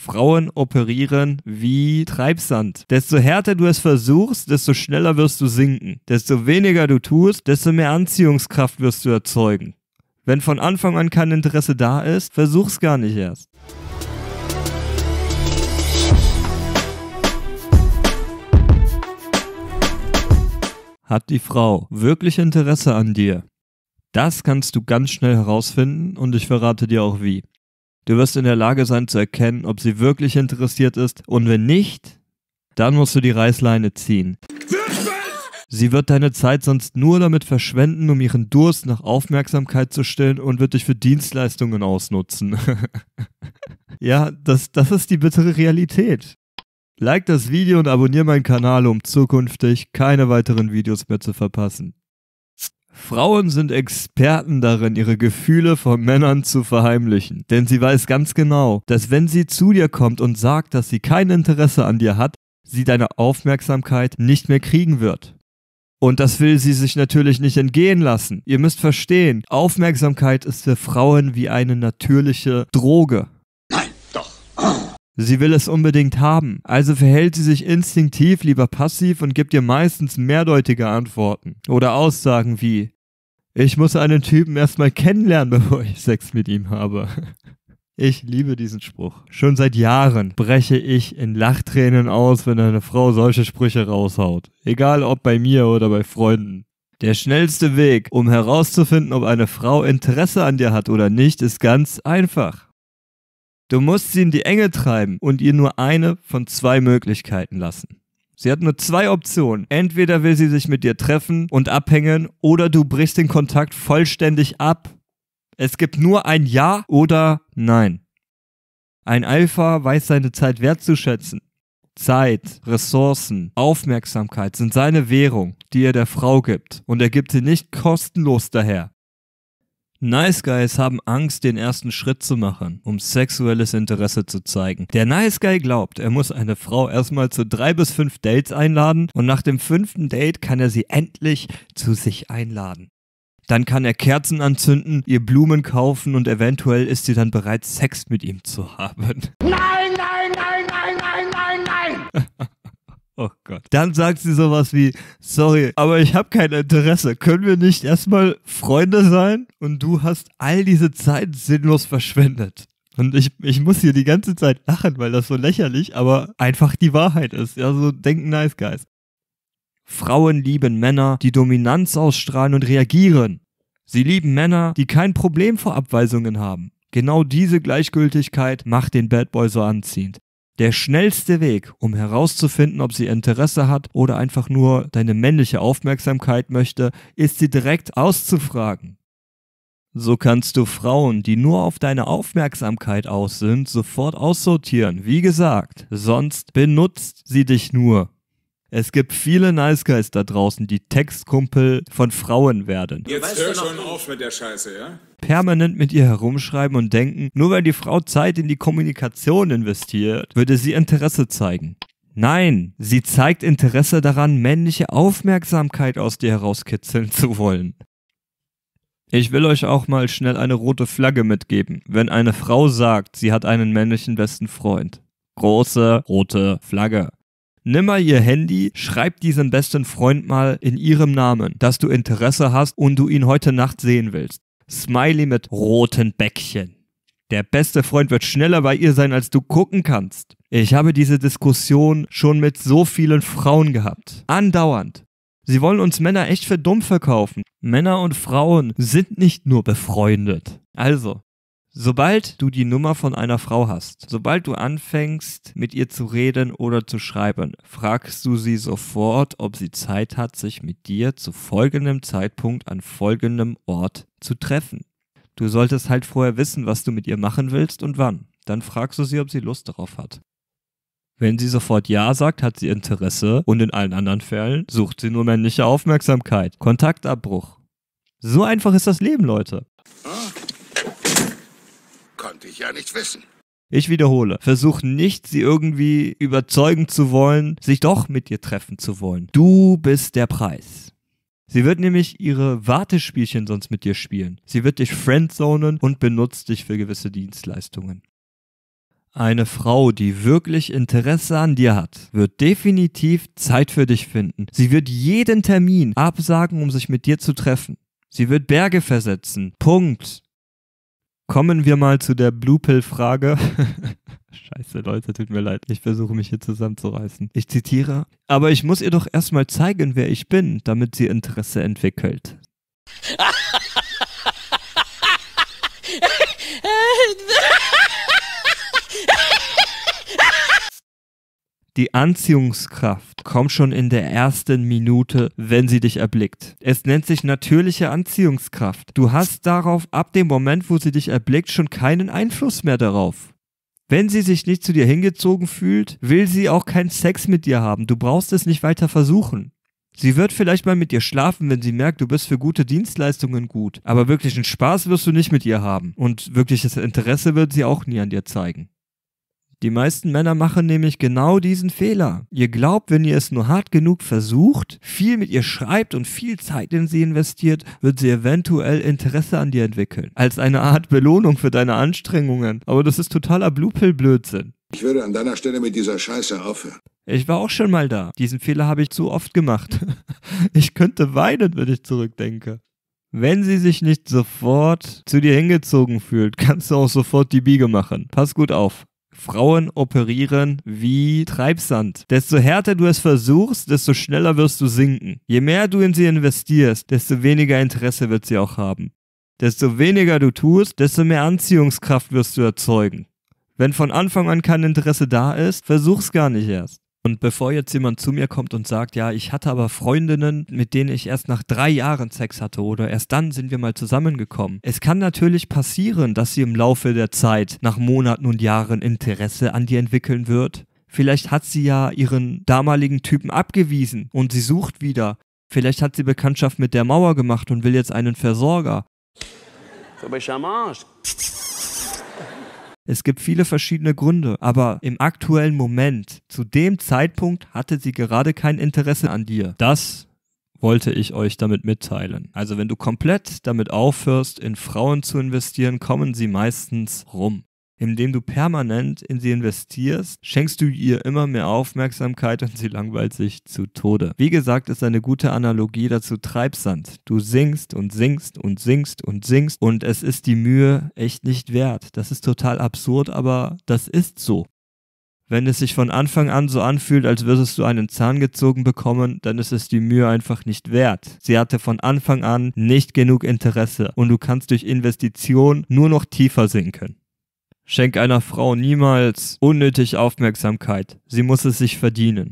Frauen operieren wie Treibsand. Desto härter du es versuchst, desto schneller wirst du sinken. Desto weniger du tust, desto mehr Anziehungskraft wirst du erzeugen. Wenn von Anfang an kein Interesse da ist, versuch's gar nicht erst. Hat die Frau wirklich Interesse an dir? Das kannst du ganz schnell herausfinden und ich verrate dir auch wie. Du wirst in der Lage sein zu erkennen, ob sie wirklich interessiert ist und wenn nicht, dann musst du die Reißleine ziehen. Sie wird deine Zeit sonst nur damit verschwenden, um ihren Durst nach Aufmerksamkeit zu stillen und wird dich für Dienstleistungen ausnutzen. ja, das, das ist die bittere Realität. Like das Video und abonniere meinen Kanal, um zukünftig keine weiteren Videos mehr zu verpassen. Frauen sind Experten darin, ihre Gefühle von Männern zu verheimlichen. Denn sie weiß ganz genau, dass wenn sie zu dir kommt und sagt, dass sie kein Interesse an dir hat, sie deine Aufmerksamkeit nicht mehr kriegen wird. Und das will sie sich natürlich nicht entgehen lassen. Ihr müsst verstehen, Aufmerksamkeit ist für Frauen wie eine natürliche Droge. Sie will es unbedingt haben, also verhält sie sich instinktiv lieber passiv und gibt ihr meistens mehrdeutige Antworten oder Aussagen wie Ich muss einen Typen erstmal kennenlernen, bevor ich Sex mit ihm habe. Ich liebe diesen Spruch. Schon seit Jahren breche ich in Lachtränen aus, wenn eine Frau solche Sprüche raushaut. Egal ob bei mir oder bei Freunden. Der schnellste Weg, um herauszufinden, ob eine Frau Interesse an dir hat oder nicht, ist ganz einfach. Du musst sie in die Enge treiben und ihr nur eine von zwei Möglichkeiten lassen. Sie hat nur zwei Optionen. Entweder will sie sich mit dir treffen und abhängen oder du brichst den Kontakt vollständig ab. Es gibt nur ein Ja oder Nein. Ein Alpha weiß seine Zeit wertzuschätzen. Zeit, Ressourcen, Aufmerksamkeit sind seine Währung, die er der Frau gibt, und er gibt sie nicht kostenlos daher. Nice Guys haben Angst, den ersten Schritt zu machen, um sexuelles Interesse zu zeigen. Der Nice Guy glaubt, er muss eine Frau erstmal zu drei bis fünf Dates einladen und nach dem fünften Date kann er sie endlich zu sich einladen. Dann kann er Kerzen anzünden, ihr Blumen kaufen und eventuell ist sie dann bereit, Sex mit ihm zu haben. Nein! Oh Gott. Dann sagt sie sowas wie, sorry, aber ich habe kein Interesse. Können wir nicht erstmal Freunde sein? Und du hast all diese Zeit sinnlos verschwendet. Und ich, ich muss hier die ganze Zeit lachen, weil das so lächerlich, aber einfach die Wahrheit ist. Ja, so denken Nice Guys. Frauen lieben Männer, die Dominanz ausstrahlen und reagieren. Sie lieben Männer, die kein Problem vor Abweisungen haben. Genau diese Gleichgültigkeit macht den Bad Boy so anziehend. Der schnellste Weg, um herauszufinden, ob sie Interesse hat oder einfach nur deine männliche Aufmerksamkeit möchte, ist sie direkt auszufragen. So kannst du Frauen, die nur auf deine Aufmerksamkeit aus sind, sofort aussortieren. Wie gesagt, sonst benutzt sie dich nur. Es gibt viele Nice Guys da draußen, die Textkumpel von Frauen werden. Jetzt hör schon auf mit der Scheiße, ja? Permanent mit ihr herumschreiben und denken, nur weil die Frau Zeit in die Kommunikation investiert, würde sie Interesse zeigen. Nein, sie zeigt Interesse daran, männliche Aufmerksamkeit aus dir herauskitzeln zu wollen. Ich will euch auch mal schnell eine rote Flagge mitgeben, wenn eine Frau sagt, sie hat einen männlichen besten Freund. Große rote Flagge. Nimm mal ihr Handy, schreib diesem besten Freund mal in ihrem Namen, dass du Interesse hast und du ihn heute Nacht sehen willst. Smiley mit roten Bäckchen. Der beste Freund wird schneller bei ihr sein, als du gucken kannst. Ich habe diese Diskussion schon mit so vielen Frauen gehabt. Andauernd. Sie wollen uns Männer echt für dumm verkaufen. Männer und Frauen sind nicht nur befreundet. Also, Sobald du die Nummer von einer Frau hast, sobald du anfängst, mit ihr zu reden oder zu schreiben, fragst du sie sofort, ob sie Zeit hat, sich mit dir zu folgendem Zeitpunkt an folgendem Ort zu treffen. Du solltest halt vorher wissen, was du mit ihr machen willst und wann. Dann fragst du sie, ob sie Lust darauf hat. Wenn sie sofort Ja sagt, hat sie Interesse und in allen anderen Fällen sucht sie nur männliche Aufmerksamkeit. Kontaktabbruch. So einfach ist das Leben, Leute. Ah konnte ich ja nicht wissen. Ich wiederhole, versuch nicht, sie irgendwie überzeugen zu wollen, sich doch mit dir treffen zu wollen. Du bist der Preis. Sie wird nämlich ihre Wartespielchen sonst mit dir spielen. Sie wird dich friendzonen und benutzt dich für gewisse Dienstleistungen. Eine Frau, die wirklich Interesse an dir hat, wird definitiv Zeit für dich finden. Sie wird jeden Termin absagen, um sich mit dir zu treffen. Sie wird Berge versetzen. Punkt. Kommen wir mal zu der Blue Pill-Frage. Scheiße, Leute, tut mir leid. Ich versuche mich hier zusammenzureißen. Ich zitiere. Aber ich muss ihr doch erstmal zeigen, wer ich bin, damit sie Interesse entwickelt. Die Anziehungskraft kommt schon in der ersten Minute, wenn sie dich erblickt. Es nennt sich natürliche Anziehungskraft. Du hast darauf ab dem Moment, wo sie dich erblickt, schon keinen Einfluss mehr darauf. Wenn sie sich nicht zu dir hingezogen fühlt, will sie auch keinen Sex mit dir haben. Du brauchst es nicht weiter versuchen. Sie wird vielleicht mal mit dir schlafen, wenn sie merkt, du bist für gute Dienstleistungen gut. Aber wirklichen Spaß wirst du nicht mit ihr haben. Und wirkliches Interesse wird sie auch nie an dir zeigen. Die meisten Männer machen nämlich genau diesen Fehler. Ihr glaubt, wenn ihr es nur hart genug versucht, viel mit ihr schreibt und viel Zeit in sie investiert, wird sie eventuell Interesse an dir entwickeln. Als eine Art Belohnung für deine Anstrengungen. Aber das ist totaler Bluepill-Blödsinn. Ich würde an deiner Stelle mit dieser Scheiße aufhören. Ich war auch schon mal da. Diesen Fehler habe ich zu oft gemacht. ich könnte weinen, wenn ich zurückdenke. Wenn sie sich nicht sofort zu dir hingezogen fühlt, kannst du auch sofort die Biege machen. Pass gut auf. Frauen operieren wie Treibsand. Desto härter du es versuchst, desto schneller wirst du sinken. Je mehr du in sie investierst, desto weniger Interesse wird sie auch haben. Desto weniger du tust, desto mehr Anziehungskraft wirst du erzeugen. Wenn von Anfang an kein Interesse da ist, versuch's gar nicht erst. Und bevor jetzt jemand zu mir kommt und sagt, ja, ich hatte aber Freundinnen, mit denen ich erst nach drei Jahren Sex hatte oder erst dann sind wir mal zusammengekommen. Es kann natürlich passieren, dass sie im Laufe der Zeit nach Monaten und Jahren Interesse an dir entwickeln wird. Vielleicht hat sie ja ihren damaligen Typen abgewiesen und sie sucht wieder. Vielleicht hat sie Bekanntschaft mit der Mauer gemacht und will jetzt einen Versorger. So, aber charmant. Es gibt viele verschiedene Gründe, aber im aktuellen Moment, zu dem Zeitpunkt hatte sie gerade kein Interesse an dir. Das wollte ich euch damit mitteilen. Also wenn du komplett damit aufhörst, in Frauen zu investieren, kommen sie meistens rum indem du permanent in sie investierst, schenkst du ihr immer mehr Aufmerksamkeit und sie langweilt sich zu Tode. Wie gesagt, ist eine gute Analogie dazu Treibsand. Du singst und singst und singst und singst und es ist die Mühe echt nicht wert. Das ist total absurd, aber das ist so. Wenn es sich von Anfang an so anfühlt, als würdest du einen Zahn gezogen bekommen, dann ist es die Mühe einfach nicht wert. Sie hatte von Anfang an nicht genug Interesse und du kannst durch Investition nur noch tiefer sinken. Schenk einer Frau niemals unnötig Aufmerksamkeit. Sie muss es sich verdienen.